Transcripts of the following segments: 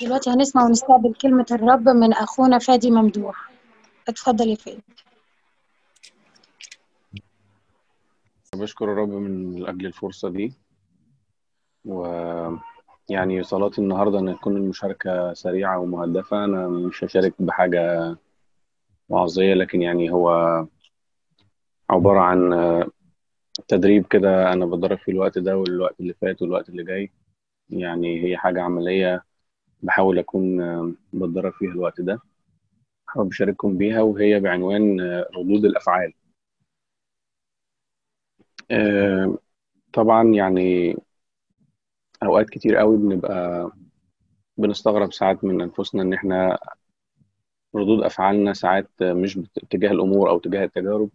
دلوقتي هنسمع ونستقبل كلمة الرب من أخونا فادي ممدوح اتفضل يا فادي بشكر الرب من أجل الفرصة دي و يعني صلاتي النهاردة أن تكون المشاركة سريعة ومهدفة أنا مش هشارك بحاجة وعظية لكن يعني هو عبارة عن تدريب كده أنا بتدرب فيه الوقت ده والوقت اللي فات والوقت اللي جاي يعني هي حاجة عملية بحاول أكون آه، بتدرب فيها الوقت ده حابب أشارككم بيها وهي بعنوان آه، ردود الأفعال آه، طبعا يعني أوقات كتير قوي بنبقى بنستغرب ساعات من أنفسنا إن إحنا ردود أفعالنا ساعات مش تجاه الأمور أو تجاه التجارب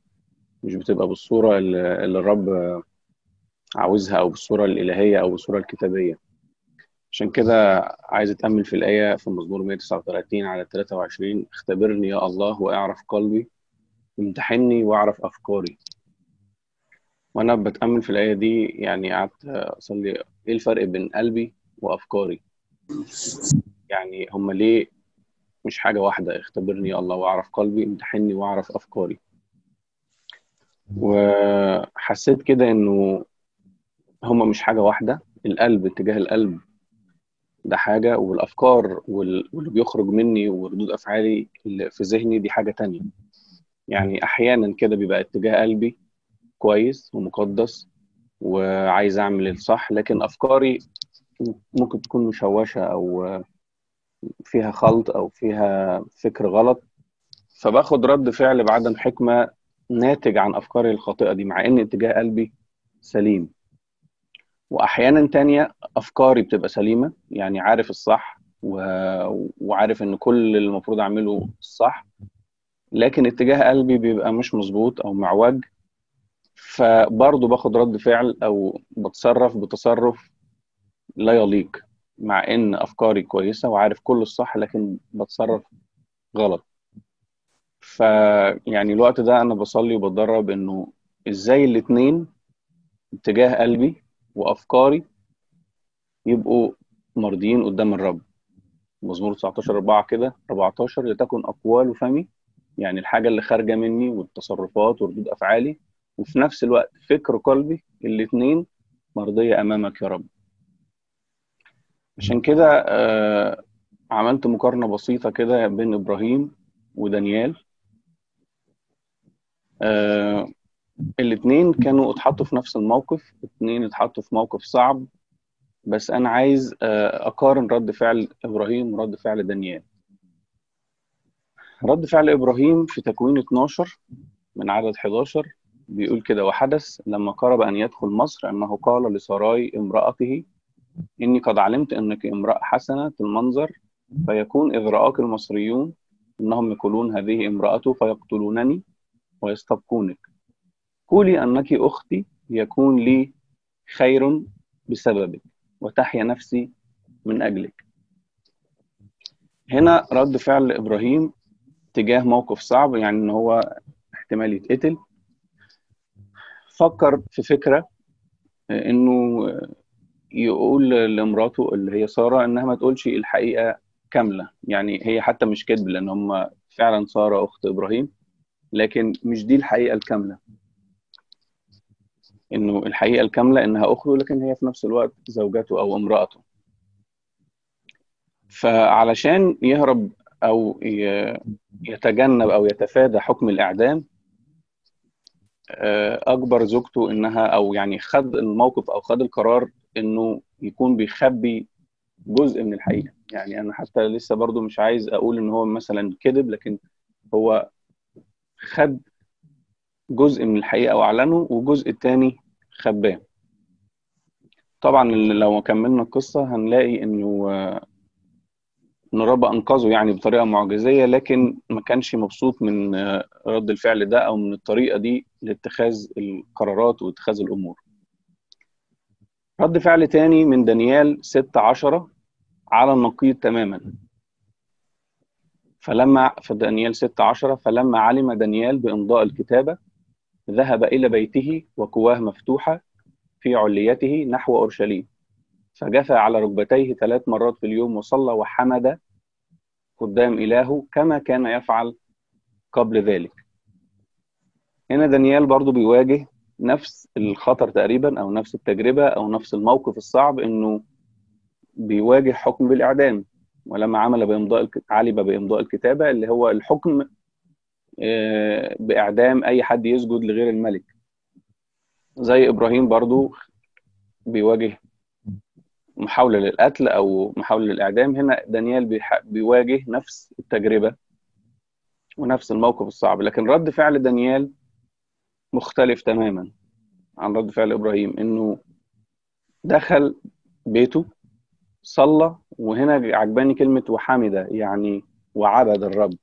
مش بتبقى بالصورة اللي الرب عاوزها أو بالصورة الإلهية أو بالصورة الكتابية عشان كده عايز اتامل في الايه في مزمور 139 على 23 اختبرني يا الله واعرف قلبي امتحني واعرف افكاري وانا بتامل في الايه دي يعني قعدت اصلي ايه الفرق بين قلبي وافكاري يعني هما ليه مش حاجه واحده اختبرني يا الله واعرف قلبي امتحني واعرف افكاري وحسيت كده انه هما مش حاجه واحده القلب اتجاه القلب ده حاجه والافكار واللي بيخرج مني وردود افعالي في ذهني دي حاجه تانية يعني احيانا كده بيبقى اتجاه قلبي كويس ومقدس وعايز اعمل الصح لكن افكاري ممكن تكون مشوشه او فيها خلط او فيها فكر غلط فباخد رد فعل بعدم حكمه ناتج عن افكاري الخاطئه دي مع ان اتجاه قلبي سليم واحيانا تانية افكاري بتبقى سليمه يعني عارف الصح و... وعارف ان كل اللي المفروض اعمله صح لكن اتجاه قلبي بيبقى مش مظبوط او معوج فبرضه باخد رد فعل او بتصرف بتصرف لا يليق مع ان افكاري كويسه وعارف كل الصح لكن بتصرف غلط فيعني الوقت ده انا بصلي وبتدرب انه ازاي الاتنين اتجاه قلبي وافكاري يبقوا مرضيين قدام الرب مزمور 19 4 كده 14 لتكن اقوال فمي يعني الحاجه اللي خارجه مني والتصرفات وردود افعالي وفي نفس الوقت فكر قلبي الاثنين مرضيه امامك يا رب عشان كده آه عملت مقارنه بسيطه كده بين ابراهيم ودانيال آه الاثنين كانوا اتحطوا في نفس الموقف الاثنين اتحطوا في موقف صعب بس انا عايز آه، اقارن رد فعل ابراهيم ورد فعل دانيال رد فعل ابراهيم في تكوين 12 من عدد 11 بيقول كده وحدث لما قرب ان يدخل مصر انه قال لسراي امراته اني قد علمت انك امراه حسنه المنظر فيكون اذ راك المصريون انهم يقولون هذه امراته فيقتلونني ويستبقونك قولي أنك أختي يكون لي خير بسببك وتحيا نفسي من أجلك هنا رد فعل إبراهيم تجاه موقف صعب يعني إن هو احتمال يتقتل فكر في فكرة آه، إنه يقول لمراته اللي هي سارة إنها ما تقولش الحقيقة كاملة يعني هي حتى مش كذب لأن هم فعلا سارة أخت إبراهيم لكن مش دي الحقيقة الكاملة انه الحقيقه الكامله انها اخته لكن هي في نفس الوقت زوجته او امراته فعلشان يهرب او يتجنب او يتفادى حكم الاعدام اجبر آه، زوجته انها او يعني خد الموقف او خد القرار انه يكون بيخبي جزء من الحقيقه يعني انا حتى لسه برضو مش عايز اقول ان هو مثلا كذب لكن هو خد جزء من الحقيقه واعلنه والجزء الثاني خباه طبعا لو كملنا القصه هنلاقي انه آه، ان رب انقذه يعني بطريقه معجزيه لكن ما كانش مبسوط من آه، رد الفعل ده او من الطريقه دي لاتخاذ القرارات واتخاذ الامور رد فعل تاني من دانيال 6 10 على النقيض تماما فلما في دانيال 6 10 فلما علم دانيال بامضاء الكتابه ذهب إلى بيته وكواه مفتوحة في عليته نحو أورشليم فجثى على ركبتيه ثلاث مرات في اليوم وصلى وحمد قدام إلهه كما كان يفعل قبل ذلك هنا دانيال برضو بيواجه نفس الخطر تقريبا أو نفس التجربة أو نفس الموقف الصعب إنه بيواجه حكم بالإعدام ولما عمل بإمضاء علب بإمضاء الكتابة اللي هو الحكم باعدام اي حد يسجد لغير الملك زي ابراهيم برضو بيواجه محاوله للقتل او محاوله للاعدام هنا دانيال بيواجه نفس التجربه ونفس الموقف الصعب لكن رد فعل دانيال مختلف تماما عن رد فعل ابراهيم انه دخل بيته صلى وهنا عجباني كلمه وحمد يعني وعبد الرب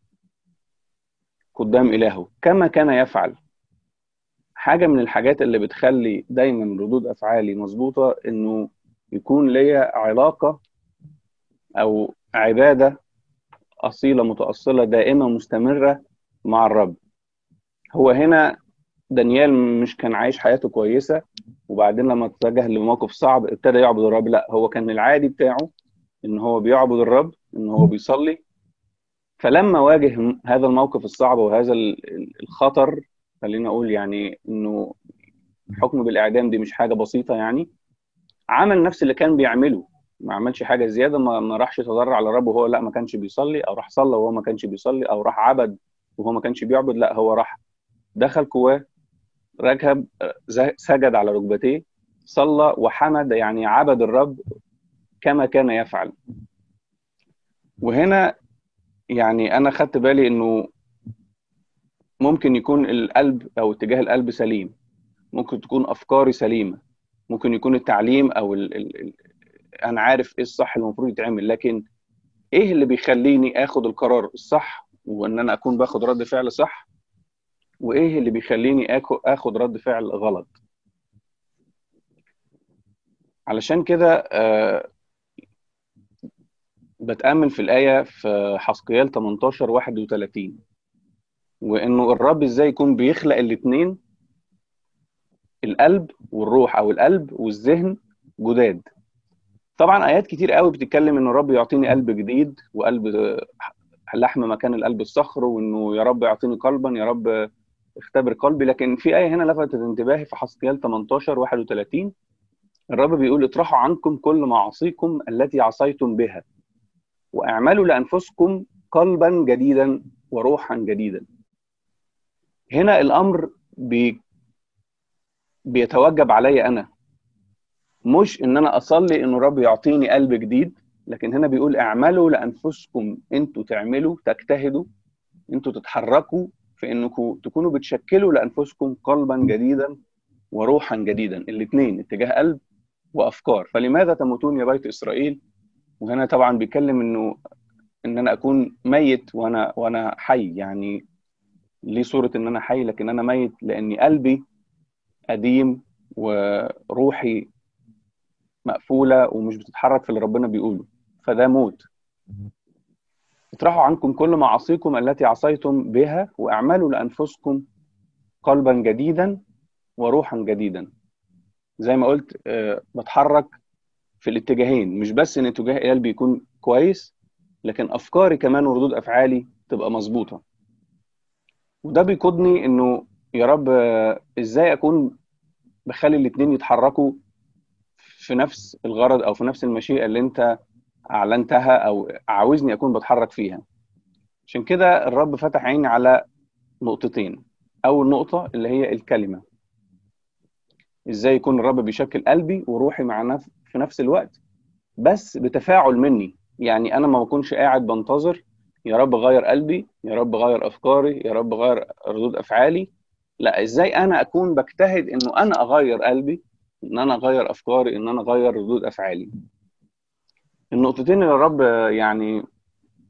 قدام إلهه كما كان يفعل حاجة من الحاجات اللي بتخلي دايما ردود أفعالي مظبوطة إنه يكون ليا علاقة أو عبادة أصيلة متأصلة دائمة مستمرة مع الرب هو هنا دانيال مش كان عايش حياته كويسة وبعدين لما اتجه لموقف صعب ابتدى يعبد الرب لا هو كان العادي بتاعه ان هو بيعبد الرب ان هو بيصلي فلما واجه هذا الموقف الصعب وهذا الخطر خلينا اقول يعني انه الحكم بالاعدام دي مش حاجه بسيطه يعني عمل نفس اللي كان بيعمله ما عملش حاجه زياده ما, ما راحش تضرع لربه وهو لا ما كانش بيصلي او راح صلى وهو ما كانش بيصلي او راح عبد وهو ما كانش بيعبد لا هو راح دخل جواه ركب سجد على ركبتيه صلى وحمد يعني عبد الرب كما كان يفعل وهنا يعني انا خدت بالي انه ممكن يكون القلب او اتجاه القلب سليم ممكن تكون افكاري سليمه ممكن يكون التعليم او ال ال الـ انا عارف ايه الصح المفروض يتعمل لكن ايه اللي بيخليني اخد القرار الصح وان انا اكون باخد رد فعل صح وايه اللي بيخليني اخد رد فعل غلط علشان كده آه، بتامن في الايه في حسقيال 18 31 وانه الرب ازاي يكون بيخلق الاتنين القلب والروح او القلب والذهن جداد طبعا ايات كتير قوي بتتكلم ان الرب يعطيني قلب جديد وقلب لحم مكان القلب الصخر وانه يا رب يعطيني قلبا يا رب اختبر قلبي لكن في ايه هنا لفتت انتباهي في حسقيال 18 31 الرب بيقول اطرحوا عنكم كل معاصيكم التي عصيتم بها واعملوا لانفسكم قلبا جديدا وروحا جديدا هنا الامر بي بيتوجب علي انا مش ان انا اصلي ان رب يعطيني قلب جديد لكن هنا بيقول اعملوا لانفسكم انتوا تعملوا تجتهدوا انتوا تتحركوا في انكم تكونوا بتشكلوا لانفسكم قلبا جديدا وروحا جديدا الاثنين اتجاه قلب وافكار فلماذا تموتون يا بيت اسرائيل وهنا طبعا بيتكلم انه ان انا اكون ميت وانا وانا حي يعني ليه صوره ان انا حي لكن انا ميت لاني قلبي قديم وروحي مقفوله ومش بتتحرك في اللي ربنا بيقوله فده موت اطرحوا عنكم كل معاصيكم التي عصيتم بها واعملوا لانفسكم قلبا جديدا وروحا جديدا زي ما قلت آه، بتحرك في الاتجاهين مش بس ان اتجاه قلبي يكون كويس لكن افكاري كمان وردود افعالي تبقى مظبوطه وده بيقودني انه يا رب ازاي اكون بخلي الاتنين يتحركوا في نفس الغرض او في نفس المشيئه اللي انت اعلنتها او عاوزني اكون بتحرك فيها عشان كده الرب فتح عيني على نقطتين اول نقطه اللي هي الكلمه ازاي يكون الرب بيشكل قلبي وروحي مع نفس في نفس الوقت بس بتفاعل مني يعني انا ما بكونش قاعد بنتظر يا رب غير قلبي يا رب غير افكاري يا رب غير ردود افعالي لا ازاي انا اكون بجتهد انه انا اغير قلبي ان انا اغير افكاري ان انا اغير ردود افعالي النقطتين اللي الرب يعني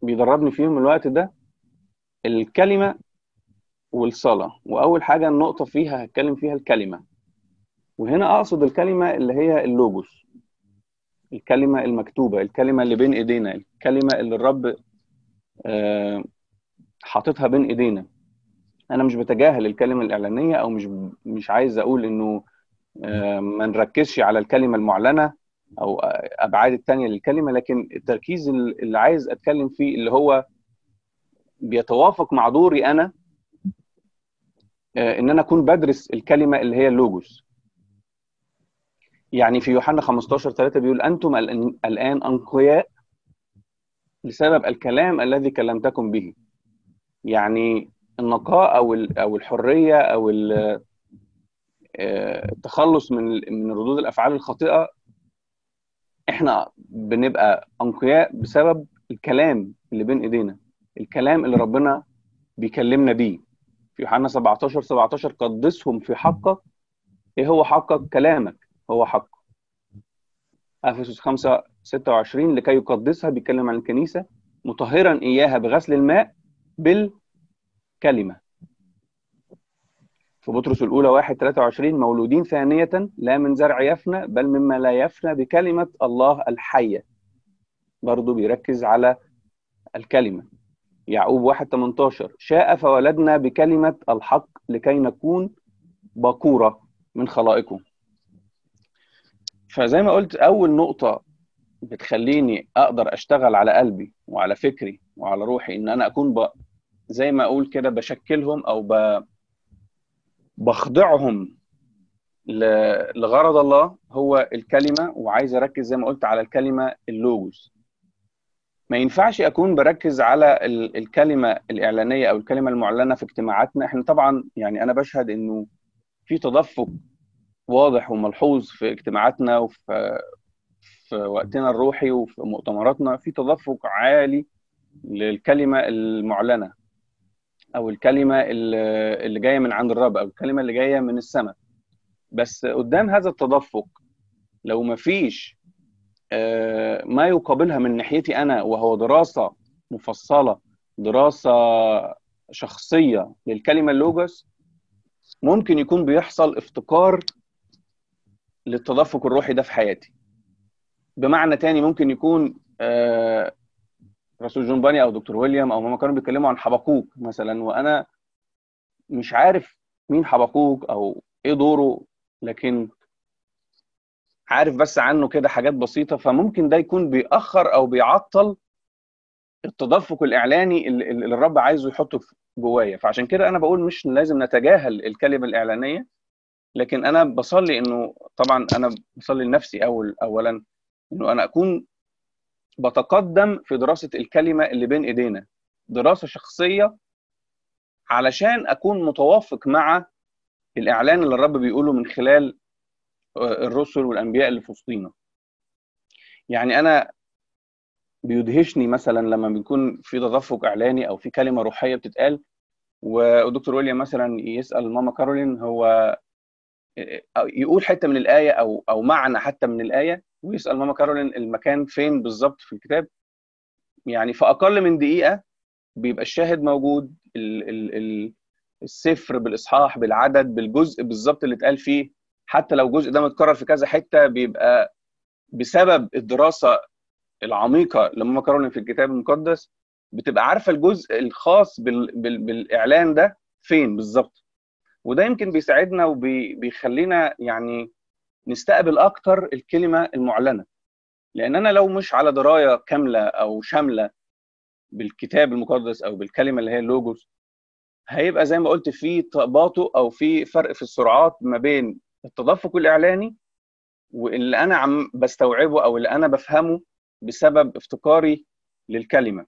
بيدربني فيهم الوقت ده الكلمه والصلاه واول حاجه النقطه فيها هتكلم فيها الكلمه وهنا اقصد الكلمه اللي هي اللوجوس الكلمه المكتوبه الكلمه اللي بين ايدينا الكلمه اللي الرب آه، حاططها بين ايدينا انا مش بتجاهل الكلمه الاعلانيه او مش مش عايز اقول انه آه، ما نركزش على الكلمه المعلنه او ابعاد الثانيه للكلمه لكن التركيز اللي عايز اتكلم فيه اللي هو بيتوافق مع دوري انا آه، ان انا اكون بدرس الكلمه اللي هي اللوجوس يعني في يوحنا 15 3 بيقول انتم الان انقياء بسبب الكلام الذي كلمتكم به يعني النقاء او او الحريه او التخلص آه، من من ردود الافعال الخاطئه احنا بنبقى انقياء بسبب الكلام اللي بين ايدينا الكلام اللي ربنا بيكلمنا بيه في يوحنا 17 17 قدسهم في حقك ايه هو حقك كلامك هو حق افسس 5 26 لكي يقدسها بيتكلم عن الكنيسه مطهرا اياها بغسل الماء بالكلمه في بطرس الاولى 1 23 مولودين ثانيه لا من زرع يفنى بل مما لا يفنى بكلمه الله الحيه برضه بيركز على الكلمه يعقوب 1 18 شاء فولدنا بكلمه الحق لكي نكون باكوره من خلائقه فزي ما قلت اول نقطه بتخليني اقدر اشتغل على قلبي وعلى فكري وعلى روحي ان انا اكون ب... زي ما اقول كده بشكلهم او ب... بخضعهم ل... لغرض الله هو الكلمه وعايز اركز زي ما قلت على الكلمه اللوجوس ما ينفعش اكون بركز على ال... الكلمه الاعلانيه او الكلمه المعلنه في اجتماعاتنا احنا طبعا يعني انا بشهد انه في تدفق واضح وملحوظ في اجتماعاتنا وفي في وقتنا الروحي وفي مؤتمراتنا في تدفق عالي للكلمه المعلنه او الكلمه اللي جايه من عند الرب او الكلمه اللي جايه من السماء بس قدام هذا التدفق لو ما فيش آه، ما يقابلها من ناحيتي انا وهو دراسه مفصله دراسه شخصيه للكلمه اللوجوس ممكن يكون بيحصل افتقار للتدفق الروحي ده في حياتي بمعنى تاني ممكن يكون آه، رسول جون باني او دكتور ويليام او ما كانوا بيتكلموا عن حبقوق مثلا وانا مش عارف مين حبقوق او ايه دوره لكن عارف بس عنه كده حاجات بسيطه فممكن ده يكون بيأخر او بيعطل التدفق الاعلاني اللي الرب عايزه يحطه جوايا فعشان كده انا بقول مش لازم نتجاهل الكلمه الاعلانيه لكن انا بصلي انه طبعا انا بصلي لنفسي اول اولا انه انا اكون بتقدم في دراسه الكلمه اللي بين ايدينا دراسه شخصيه علشان اكون متوافق مع الاعلان اللي الرب بيقوله من خلال آه، الرسل والانبياء اللي في وسطينا يعني انا بيدهشني مثلا لما بيكون في تدفق اعلاني او في كلمه روحيه بتتقال ودكتور ويليام مثلا يسال ماما كارولين هو يقول حته من الايه او او معنى حتى من الايه ويسال ماما كارولين المكان فين بالظبط في الكتاب يعني في اقل من دقيقه بيبقى الشاهد موجود ال ال ال السفر بالاصحاح بالعدد بالجزء بالظبط اللي اتقال فيه حتى لو الجزء ده متكرر في كذا حته بيبقى بسبب الدراسه العميقه لماما كارولين في الكتاب المقدس بتبقى عارفه الجزء الخاص بال بال بالاعلان ده فين بالظبط وده يمكن بيساعدنا وبيخلينا يعني نستقبل اكتر الكلمه المعلنه لان انا لو مش على درايه كامله او شامله بالكتاب المقدس او بالكلمه اللي هي اللوجوس هيبقى زي ما قلت في تباطؤ او في فرق في السرعات ما بين التدفق الاعلاني واللي انا عم بستوعبه او اللي انا بفهمه بسبب افتقاري للكلمه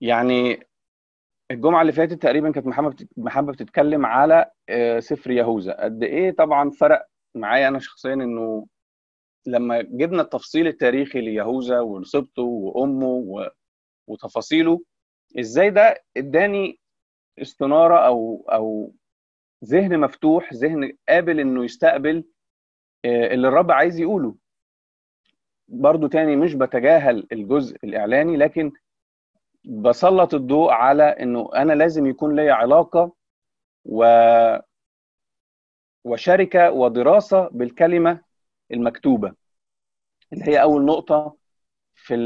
يعني الجمعه اللي فاتت تقريبا كانت محمد محمد بتتكلم على آه، سفر يهوذا قد ايه طبعا فرق معايا انا شخصيا انه لما جبنا التفصيل التاريخي ليهوذا ونسبته وامه وتفاصيله ازاي ده اداني استناره او او ذهن مفتوح ذهن قابل انه يستقبل آه، اللي الرب عايز يقوله برضو تاني مش بتجاهل الجزء الاعلاني لكن بسلط الضوء على انه انا لازم يكون لي علاقه و وشركه ودراسه بالكلمه المكتوبه اللي هي اول نقطه في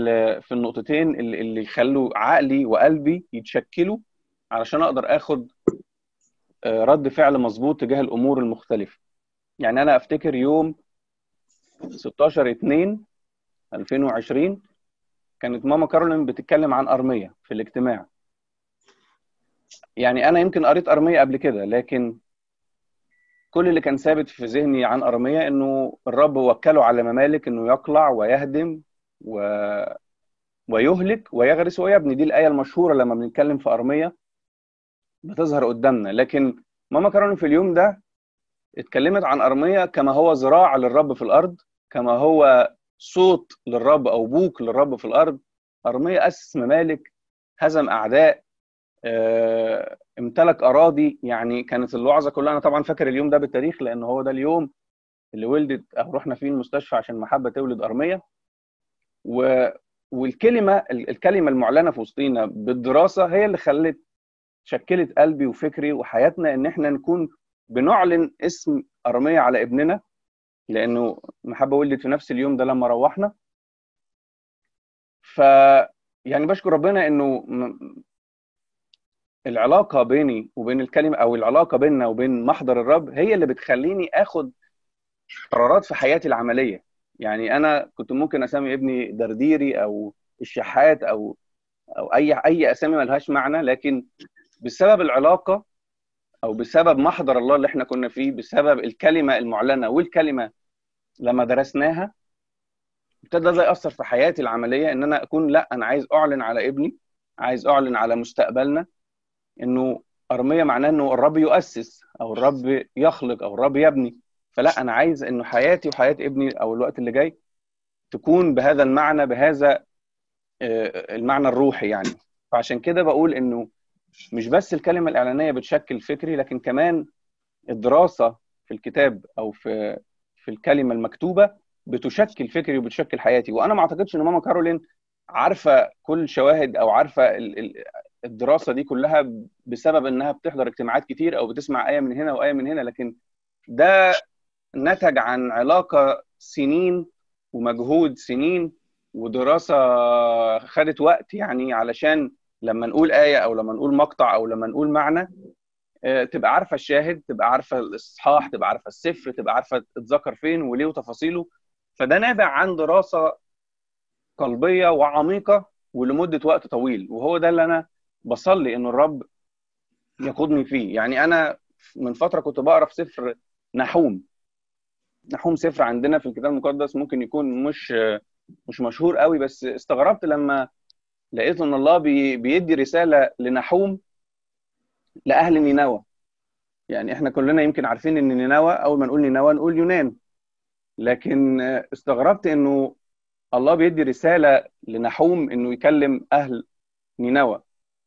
في النقطتين اللي يخلوا عقلي وقلبي يتشكلوا علشان اقدر اخد آه، رد فعل مظبوط تجاه الامور المختلفه يعني انا افتكر يوم 16 2 2020 كانت ماما كارولين بتتكلم عن ارميه في الاجتماع يعني انا يمكن قريت ارميه قبل كده لكن كل اللي كان ثابت في ذهني عن ارميه انه الرب وكله على ممالك انه يقلع ويهدم و... ويهلك ويغرس ويبني دي الايه المشهوره لما بنتكلم في ارميه بتظهر قدامنا لكن ماما كارولين في اليوم ده اتكلمت عن ارميه كما هو ذراع للرب في الارض كما هو صوت للرب او بوك للرب في الارض ارميا اسس ممالك هزم اعداء آه، امتلك اراضي يعني كانت الوعظه كلها انا طبعا فاكر اليوم ده بالتاريخ لان هو ده اليوم اللي ولدت او رحنا فيه المستشفى عشان محبه تولد ارميه و والكلمه الكلمه المعلنه في وسطينا بالدراسه هي اللي خلت شكلت قلبي وفكري وحياتنا ان احنا نكون بنعلن اسم ارميه على ابننا لانه محبه ولدت في نفس اليوم ده لما روحنا ف يعني بشكر ربنا انه العلاقه بيني وبين الكلمه او العلاقه بيننا وبين محضر الرب هي اللي بتخليني اخد قرارات في حياتي العمليه يعني انا كنت ممكن اسمي ابني درديري او الشحات او او اي اي اسامي ملهاش معنى لكن بسبب العلاقه او بسبب محضر الله اللي احنا كنا فيه بسبب الكلمه المعلنه والكلمه لما درسناها ابتدى ده ياثر في حياتي العمليه ان انا اكون لا انا عايز اعلن على ابني عايز اعلن على مستقبلنا انه ارميه معناه انه الرب يؤسس او الرب يخلق او الرب يبني فلا انا عايز انه حياتي وحياه ابني او الوقت اللي جاي تكون بهذا المعنى بهذا آه، المعنى الروحي يعني فعشان كده بقول انه مش بس الكلمه الاعلانيه بتشكل فكري لكن كمان الدراسه في الكتاب او في في الكلمه المكتوبه بتشكل فكري وبتشكل حياتي وانا ما اعتقدش ان ماما كارولين عارفه كل شواهد او عارفه الدراسه دي كلها بسبب انها بتحضر اجتماعات كتير او بتسمع ايه من هنا وايه من هنا لكن ده نتج عن علاقه سنين ومجهود سنين ودراسه خدت وقت يعني علشان لما نقول آية أو لما نقول مقطع أو لما نقول معنى آه، تبقى عارفة الشاهد تبقى عارفة الإصحاح تبقى عارفة السفر تبقى عارفة اتذكر فين وليه وتفاصيله فده نابع عن دراسة قلبية وعميقة ولمدة وقت طويل وهو ده اللي أنا بصلي إن الرب يقودني فيه يعني أنا من فترة كنت بقرأ في سفر نحوم نحوم سفر عندنا في الكتاب المقدس ممكن يكون مش آه، مش مشهور قوي بس استغربت لما لقيت ان الله بيدي رساله لنحوم لاهل نينوى يعني احنا كلنا يمكن عارفين ان نينوى اول ما نقول نينوى نقول يونان لكن استغربت انه الله بيدي رساله لنحوم انه يكلم اهل نينوى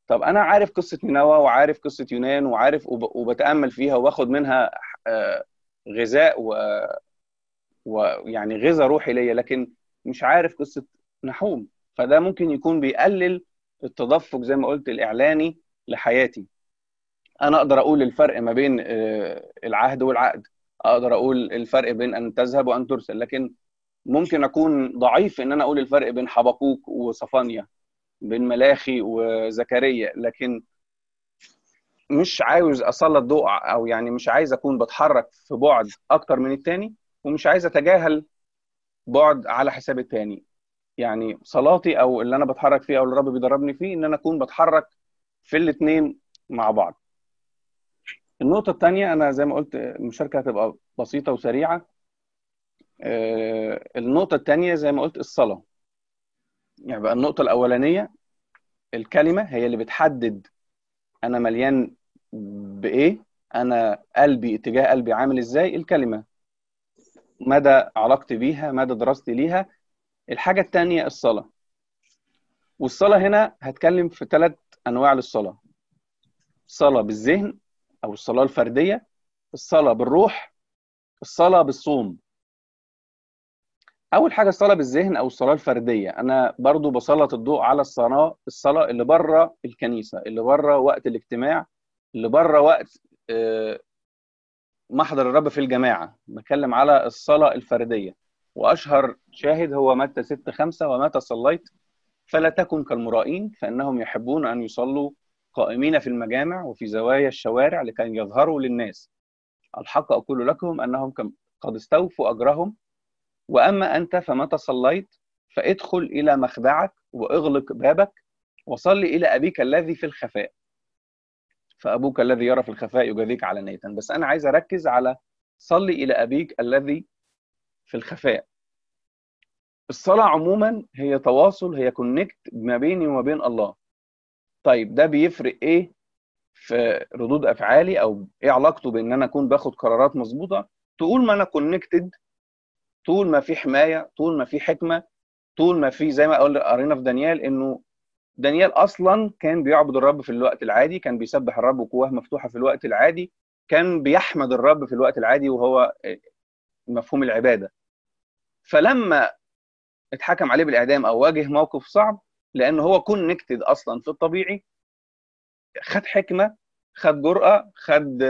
طب انا عارف قصه نينوى وعارف قصه يونان وعارف وبتامل فيها واخد منها آه، غذاء و ويعني غذاء روحي ليا لكن مش عارف قصه نحوم فده ممكن يكون بيقلل التدفق زي ما قلت الاعلاني لحياتي انا اقدر اقول الفرق ما بين آه، العهد والعقد اقدر اقول الفرق بين ان تذهب وان ترسل لكن ممكن اكون ضعيف ان انا اقول الفرق بين حبقوق وصفانيا بين ملاخي وزكريا لكن مش عاوز اسلط ضوء او يعني مش عايز اكون بتحرك في بعد اكتر من التاني ومش عايز اتجاهل بعد على حساب التاني يعني صلاتي او اللي انا بتحرك فيه او اللي ربي بيدربني فيه ان انا اكون بتحرك في الاثنين مع بعض النقطه الثانيه انا زي ما قلت المشاركه هتبقى بسيطه وسريعه آه، النقطه الثانيه زي ما قلت الصلاه يعني بقى النقطه الاولانيه الكلمه هي اللي بتحدد انا مليان بايه انا قلبي اتجاه قلبي عامل ازاي الكلمه مدى علاقتي بيها مدى دراستي ليها الحاجه الثانيه الصلاه والصلاه هنا هتكلم في ثلاث انواع للصلاه الصلاه بالذهن او الصلاه الفرديه الصلاه بالروح الصلاه بالصوم اول حاجه الصلاه بالذهن او الصلاه الفرديه انا برضو بسلط الضوء على الصلاه الصلاه اللي بره الكنيسه اللي بره وقت الاجتماع اللي بره وقت آه، محضر الرب في الجماعه بتكلم على الصلاه الفرديه وأشهر شاهد هو متى 6 5 ومتى صليت فلا تكن كالمرائين فإنهم يحبون أن يصلوا قائمين في المجامع وفي زوايا الشوارع لكي يظهروا للناس الحق أقول لكم أنهم قد استوفوا أجرهم وأما أنت فمتى صليت فادخل إلى مخدعك وأغلق بابك وصل إلى أبيك الذي في الخفاء فأبوك الذي يرى في الخفاء يجازيك علانية بس أنا عايز أركز على صلي إلى أبيك الذي في الخفاء الصلاة عموما هي تواصل هي كونكت ما بيني وما بين الله طيب ده بيفرق ايه في ردود افعالي او ايه علاقته بان انا اكون باخد قرارات مظبوطه طول ما انا كونكتد طول ما في حمايه طول ما في حكمه طول ما في زي ما قرينا في دانيال انه دانيال اصلا كان بيعبد الرب في الوقت العادي كان بيسبح الرب وقواه مفتوحه في الوقت العادي كان بيحمد الرب في الوقت العادي وهو آه، مفهوم العباده فلما اتحكم عليه بالاعدام او واجه موقف صعب لان هو كونكتد اصلا في الطبيعي خد حكمه خد جرأه خد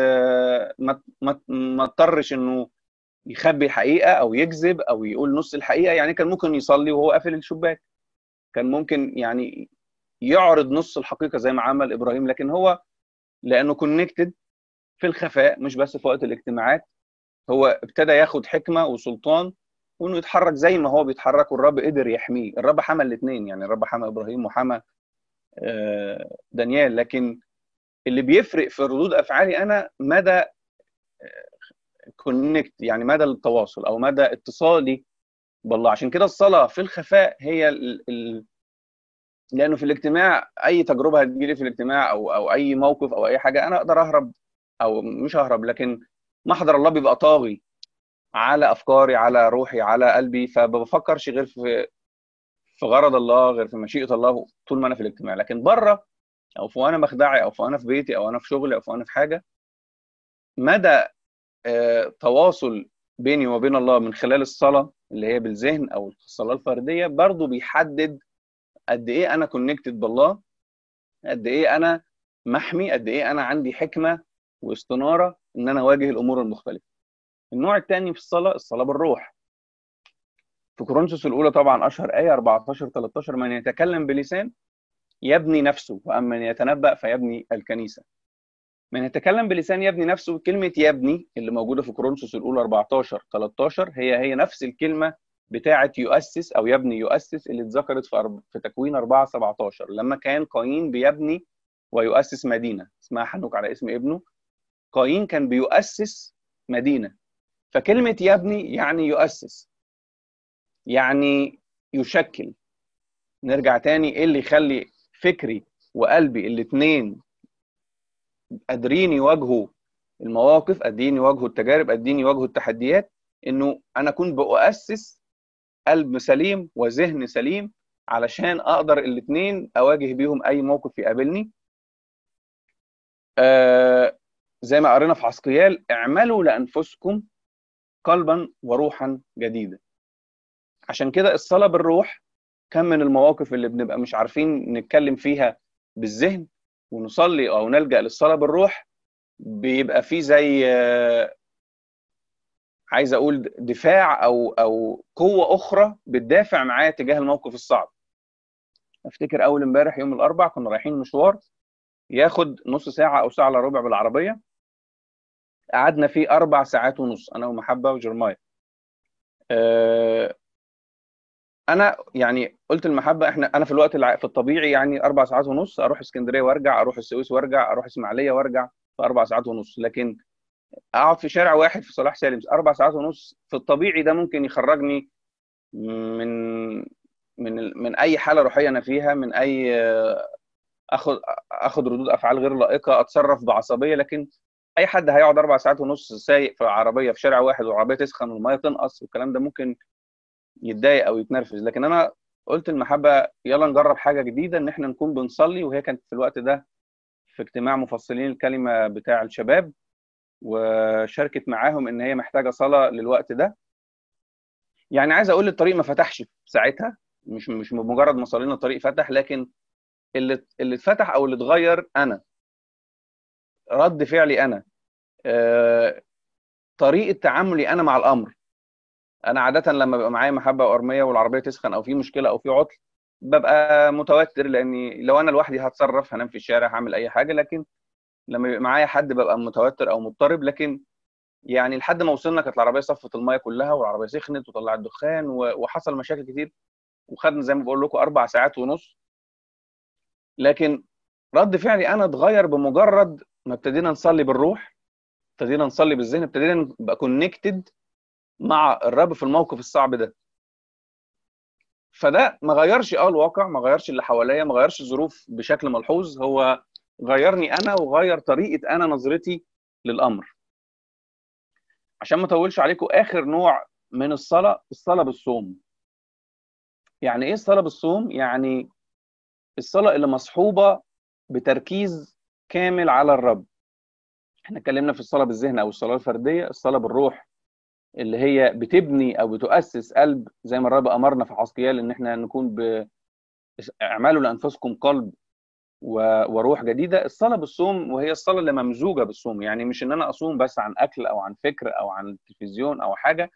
ما ما اضطرش انه يخبي الحقيقه او يكذب او يقول نص الحقيقه يعني كان ممكن يصلي وهو قافل الشباك كان ممكن يعني يعرض نص الحقيقه زي ما عمل ابراهيم لكن هو لانه كونكتد في الخفاء مش بس في وقت الاجتماعات هو ابتدى ياخد حكمه وسلطان وانه يتحرك زي ما هو بيتحرك والرب قدر يحميه الرب حمى الاثنين يعني الرب حمى ابراهيم وحمى آه، دانيال لكن اللي بيفرق في ردود افعالي انا مدى كونكت آه، يعني مدى التواصل او مدى اتصالي بالله عشان كده الصلاه في الخفاء هي ال... لانه في الاجتماع اي تجربه هتجيلي في الاجتماع او او اي موقف او اي حاجه انا اقدر اهرب او مش اهرب لكن محضر الله بيبقى طاغي على افكاري على روحي على قلبي فما بفكرش غير في في غرض الله غير في مشيئه الله طول ما انا في الاجتماع لكن بره او في وانا مخدعي او في وانا في بيتي او انا في شغلي او في وانا في حاجه مدى آه، تواصل بيني وبين الله من خلال الصلاه اللي هي بالذهن او الصلاه الفرديه برضو بيحدد قد ايه انا كونكتد بالله قد ايه انا محمي قد ايه انا عندي حكمه واستناره ان انا اواجه الامور المختلفه النوع الثاني في الصلاه الصلاه بالروح في كورنثوس الاولى طبعا اشهر ايه 14 13 من يتكلم بلسان يبني نفسه واما من يتنبأ فيبني الكنيسه من يتكلم بلسان يبني نفسه كلمه يبني اللي موجوده في كورنثوس الاولى 14 13 هي هي نفس الكلمه بتاعه يؤسس او يبني يؤسس اللي اتذكرت في أرب... في تكوين 4 17 لما كان قايين بيبني ويؤسس مدينه اسمها حنوك على اسم ابنه قايين كان بيؤسس مدينه فكلمة يبني يعني يؤسس يعني يشكل نرجع تاني ايه اللي يخلي فكري وقلبي الاثنين قادرين يواجهوا المواقف قادرين يواجهوا التجارب قادرين يواجهوا التحديات انه انا اكون بأسس قلب سليم وذهن سليم علشان اقدر الاثنين اواجه بيهم اي موقف يقابلني آه زي ما قرينا في حسقيال اعملوا لانفسكم قلبا وروحا جديده عشان كده الصلاه بالروح كم من المواقف اللي بنبقى مش عارفين نتكلم فيها بالذهن ونصلي او نلجا للصلاه بالروح بيبقى فيه زي آه، عايز اقول دفاع او او قوه اخرى بتدافع معايا تجاه الموقف الصعب افتكر اول امبارح يوم الاربع كنا رايحين مشوار ياخد نص ساعه او ساعه الا ربع بالعربيه قعدنا فيه اربع ساعات ونص انا ومحبه وجرماي آه، انا يعني قلت المحبه احنا انا في الوقت في الطبيعي يعني اربع ساعات ونص اروح اسكندريه وارجع اروح السويس وارجع اروح اسماعيليه وارجع في اربع ساعات ونص لكن اقعد في شارع واحد في صلاح سالم اربع ساعات ونص في الطبيعي ده ممكن يخرجني من من من اي حاله روحيه انا فيها من اي اخذ آه، اخذ ردود افعال غير لائقه اتصرف بعصبيه لكن اي حد هيقعد اربع ساعات ونص سايق في عربيه في شارع واحد والعربيه تسخن والميه تنقص والكلام ده ممكن يتضايق او يتنرفز لكن انا قلت المحبه يلا نجرب حاجه جديده ان احنا نكون بنصلي وهي كانت في الوقت ده في اجتماع مفصلين الكلمه بتاع الشباب وشاركت معاهم ان هي محتاجه صلاه للوقت ده يعني عايز اقول الطريق ما فتحش ساعتها مش مش مجرد ما صلينا الطريق فتح لكن اللي اللي اتفتح او اللي اتغير انا رد فعلي انا آه، طريقه تعاملي انا مع الامر انا عاده لما بيبقى معايا محبه وارميه والعربيه تسخن او في مشكله او في عطل ببقى متوتر لاني لو انا لوحدي هتصرف هنام في الشارع هعمل اي حاجه لكن لما بيبقى معايا حد ببقى متوتر او مضطرب لكن يعني لحد ما وصلنا كانت العربيه صفت الميه كلها والعربيه سخنت وطلعت دخان وحصل مشاكل كتير وخدنا زي ما بقول لكم اربع ساعات ونص لكن رد فعلي انا اتغير بمجرد ما ابتدينا نصلي بالروح ابتدينا نصلي بالذهن ابتدينا نبقى كونكتد مع الرب في الموقف الصعب ده فده ما غيرش اه الواقع ما غيرش اللي حواليا ما غيرش الظروف بشكل ملحوظ هو غيرني انا وغير طريقه انا نظرتي للامر عشان ما اطولش عليكم اخر نوع من الصلاه الصلاه بالصوم يعني ايه الصلاه بالصوم يعني الصلاه اللي مصحوبه بتركيز كامل على الرب احنا اتكلمنا في الصلاه بالذهن او الصلاه الفرديه الصلاه بالروح اللي هي بتبني او بتؤسس قلب زي ما الرب امرنا في حسقيال ان احنا نكون ب اعملوا لانفسكم قلب وروح جديده الصلاه بالصوم وهي الصلاه اللي ممزوجه بالصوم يعني مش ان انا اصوم بس عن اكل او عن فكر او عن تلفزيون او حاجه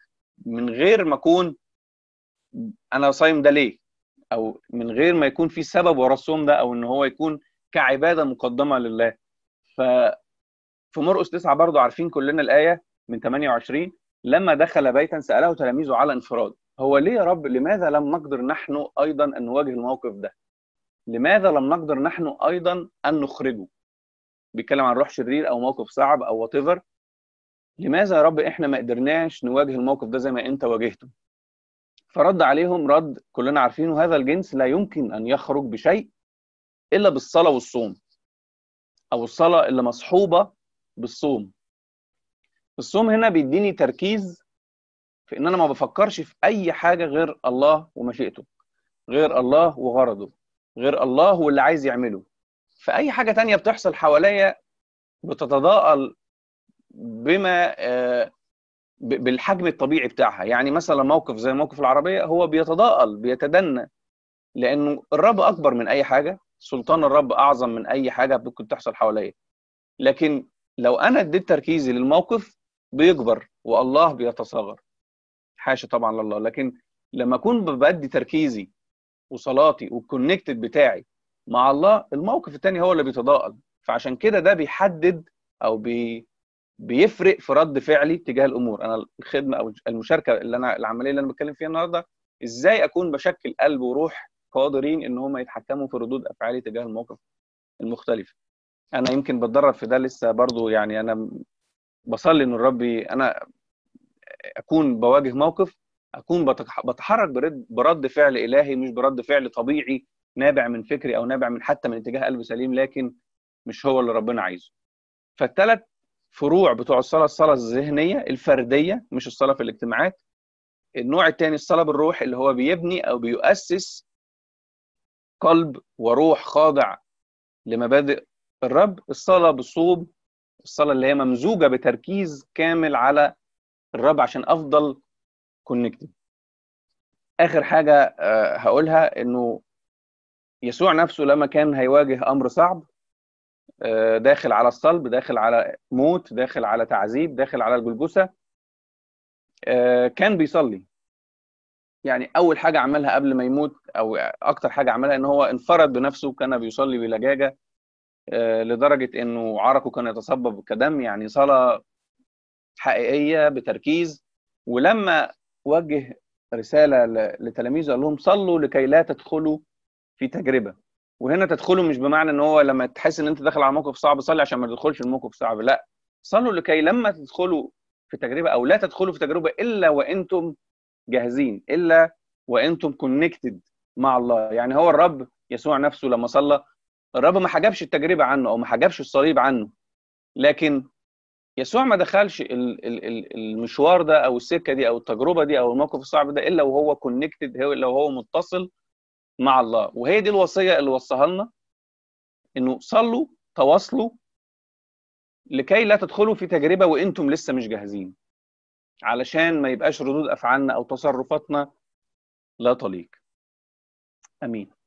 من غير ما اكون انا صايم ده ليه او من غير ما يكون في سبب ورا الصوم ده او ان هو يكون كعباده مقدمه لله ف في مرقس 9 برضه عارفين كلنا الايه من 28 لما دخل بيتا ساله تلاميذه على انفراد هو ليه يا رب لماذا لم نقدر نحن ايضا ان نواجه الموقف ده لماذا لم نقدر نحن ايضا ان نخرجه بيتكلم عن روح شرير او موقف صعب او وات لماذا يا رب احنا ما قدرناش نواجه الموقف ده زي ما انت واجهته فرد عليهم رد كلنا عارفينه هذا الجنس لا يمكن ان يخرج بشيء الا بالصلاه والصوم او الصلاه اللي مصحوبه بالصوم الصوم هنا بيديني تركيز في ان انا ما بفكرش في اي حاجه غير الله ومشيئته غير الله وغرضه غير الله واللي عايز يعمله فاي حاجه تانية بتحصل حواليا بتتضاءل بما آه، بالحجم الطبيعي بتاعها يعني مثلا موقف زي موقف العربيه هو بيتضاءل بيتدنى لانه الرب اكبر من اي حاجه سلطان الرب اعظم من اي حاجه ممكن تحصل حواليا لكن لو انا اديت تركيزي للموقف بيكبر والله بيتصغر حاشا طبعا لله لكن لما اكون بدي تركيزي وصلاتي والكونكتد بتاعي مع الله الموقف الثاني هو اللي بيتضاءل فعشان كده ده بيحدد او بي بيفرق في رد فعلي تجاه الامور انا الخدمه او المشاركه اللي انا العمليه اللي انا بتكلم فيها النهارده ازاي اكون بشكل قلب وروح قادرين ان هم يتحكموا في ردود افعالي تجاه الموقف المختلف انا يمكن بتدرب في ده لسه برضو يعني انا بصلي ان ربي انا اكون بواجه موقف اكون بتحرك برد, برد فعل الهي مش برد فعل طبيعي نابع من فكري او نابع من حتى من اتجاه قلب سليم لكن مش هو اللي ربنا عايزه فالثلاث فروع بتوع الصلاه الصلاه الذهنيه الفرديه مش الصلاه في الاجتماعات النوع الثاني الصلاه بالروح اللي هو بيبني او بيؤسس قلب وروح خاضع لمبادئ الرب الصلاة بصوب الصلاة اللي هي ممزوجة بتركيز كامل على الرب عشان أفضل كونكتد آخر حاجة آه، هقولها إنه يسوع نفسه لما كان هيواجه أمر صعب آه، داخل على الصلب داخل على موت داخل على تعذيب داخل على الجلجسة آه، كان بيصلي يعني اول حاجه عملها قبل ما يموت او اكتر حاجه عملها ان هو انفرد بنفسه وكان بيصلي بلجاجه آه، لدرجه انه عرقه كان يتصبب كدم يعني صلاه حقيقيه بتركيز ولما وجه رساله لتلاميذه قال لهم صلوا لكي لا تدخلوا في تجربه وهنا تدخلوا مش بمعنى ان هو لما تحس ان انت داخل على موقف صعب صلي عشان ما تدخلش الموقف صعب لا صلوا لكي لما تدخلوا في تجربه او لا تدخلوا في تجربه الا وانتم جاهزين الا وانتم كونكتد مع الله يعني هو الرب يسوع نفسه لما صلى الرب ما حجبش التجربه عنه او ما حجبش الصليب عنه لكن يسوع ما دخلش المشوار ده او السكه دي او التجربه دي او الموقف الصعب ده الا وهو كونكتد الا وهو متصل مع الله وهي دي الوصيه اللي وصاها لنا انه صلوا تواصلوا لكي لا تدخلوا في تجربه وانتم لسه مش جاهزين علشان ما يبقاش ردود افعالنا او تصرفاتنا لا تليق امين